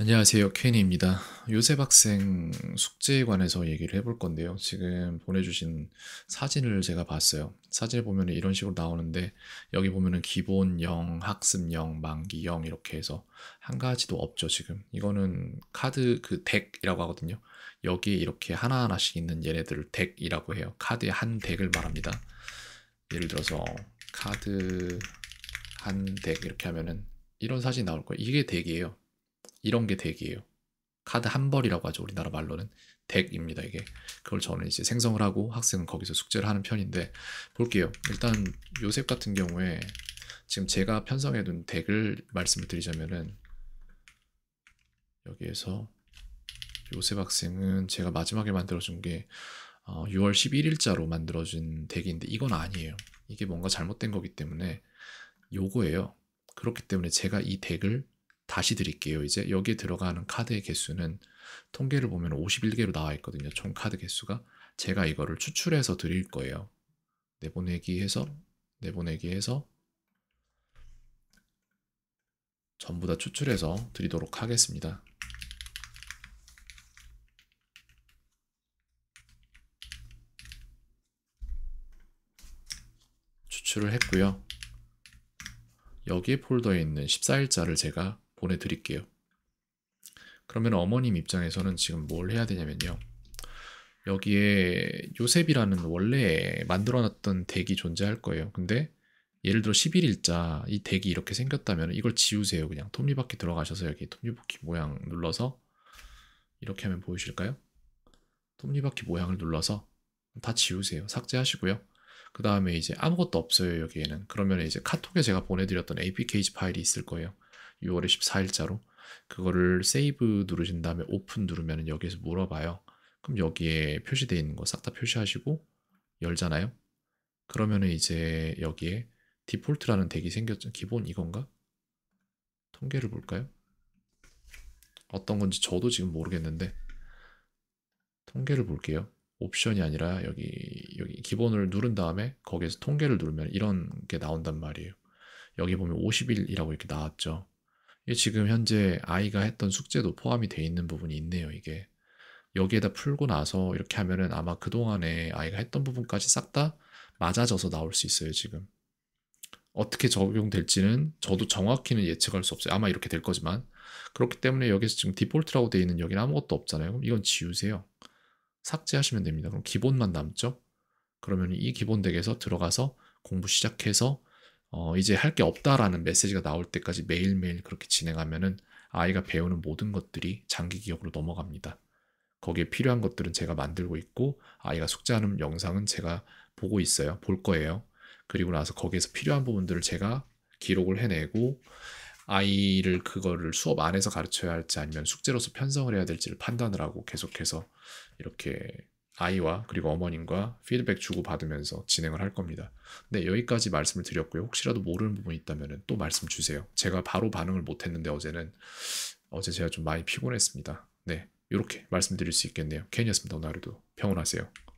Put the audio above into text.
안녕하세요. 케니입니다. 요셉 학생 숙제에 관해서 얘기를 해볼 건데요. 지금 보내주신 사진을 제가 봤어요. 사진을 보면 이런 식으로 나오는데 여기 보면은 기본 0, 학습 0, 만기 0 이렇게 해서 한 가지도 없죠, 지금. 이거는 카드 그 덱이라고 하거든요. 여기에 이렇게 하나하나씩 있는 얘네들을 덱이라고 해요. 카드의 한 덱을 말합니다. 예를 들어서 카드 한 덱 이렇게 하면은 이런 사진이 나올 거예요. 이게 덱이에요. 이런 게 덱이에요. 카드 한 벌이라고 하죠. 우리나라 말로는 덱입니다. 이게 그걸 저는 이제 생성을 하고 학생은 거기서 숙제를 하는 편인데 볼게요. 일단 요셉 같은 경우에 지금 제가 편성해 둔 덱을 말씀을 드리자면은 여기에서 요셉 학생은 제가 마지막에 만들어준 게 6월 어, 11일자로 만들어준 덱인데 이건 아니에요. 이게 뭔가 잘못된 거기 때문에 요거예요. 그렇기 때문에 제가 이 덱을 다시 드릴게요. 이제 여기에 들어가는 카드의 개수는 통계를 보면 51개로 나와 있거든요. 총 카드 개수가. 제가 이거를 추출해서 드릴 거예요. 내보내기 해서, 내보내기 해서, 전부 다 추출해서 드리도록 하겠습니다. 추출을 했고요. 여기 에 폴더에 있는 14일자를 제가 보내드릴게요. 그러면 어머님 입장에서는 지금 뭘 해야 되냐면요. 여기에 요셉이라는 원래 만들어놨던 덱이 존재할 거예요. 근데 예를 들어 11일자 이 덱이 이렇게 생겼다면 이걸 지우세요. 그냥 톱니바퀴 들어가셔서 여기 톱니바퀴 모양 눌러서 이렇게 하면 보이실까요? 톱니바퀴 모양을 눌러서 다 지우세요. 삭제하시고요. 그 다음에 이제 아무것도 없어요. 여기에는. 그러면 이제 카톡에 제가 보내드렸던 a p k 파일이 있을 거예요. 6월에 14일자로 그거를 세이브 누르신 다음에 오픈 누르면 여기에서 물어봐요. 그럼 여기에 표시되어 있는 거 싹 다 표시하시고 열잖아요. 그러면은 이제 여기에 디폴트라는 덱이 생겼죠. 기본 이건가? 통계를 볼까요? 어떤 건지 저도 지금 모르겠는데 통계를 볼게요. 옵션이 아니라 여기 여기 기본을 누른 다음에 거기에서 통계를 누르면 이런 게 나온단 말이에요. 여기 보면 50일이라고 이렇게 나왔죠. 지금 현재 아이가 했던 숙제도 포함이 돼 있는 부분이 있네요, 이게. 여기에다 풀고 나서 이렇게 하면은 아마 그동안에 아이가 했던 부분까지 싹 다 맞아져서 나올 수 있어요, 지금. 어떻게 적용될지는 저도 정확히는 예측할 수 없어요. 아마 이렇게 될 거지만. 그렇기 때문에 여기서 지금 디폴트라고 되어 있는 여기는 아무것도 없잖아요. 그럼 이건 지우세요. 삭제하시면 됩니다. 그럼 기본만 남죠? 그러면 이 기본 덱에서 들어가서 공부 시작해서 어, 이제 할 게 없다라는 메시지가 나올 때까지 매일매일 그렇게 진행하면은 아이가 배우는 모든 것들이 장기 기억으로 넘어갑니다. 거기에 필요한 것들은 제가 만들고 있고 아이가 숙제하는 영상은 제가 보고 있어요. 볼 거예요. 그리고 나서 거기에서 필요한 부분들을 제가 기록을 해내고 아이를 그거를 수업 안에서 가르쳐야 할지 아니면 숙제로서 편성을 해야 될지를 판단을 하고 계속해서 이렇게 아이와 그리고 어머님과 피드백 주고받으면서 진행을 할 겁니다. 네, 여기까지 말씀을 드렸고요. 혹시라도 모르는 부분이 있다면 또 말씀 주세요. 제가 바로 반응을 못했는데 어제는 어제 제가 좀 많이 피곤했습니다. 네, 이렇게 말씀드릴 수 있겠네요. 켄이였습니다 오늘 하루도 평온하세요.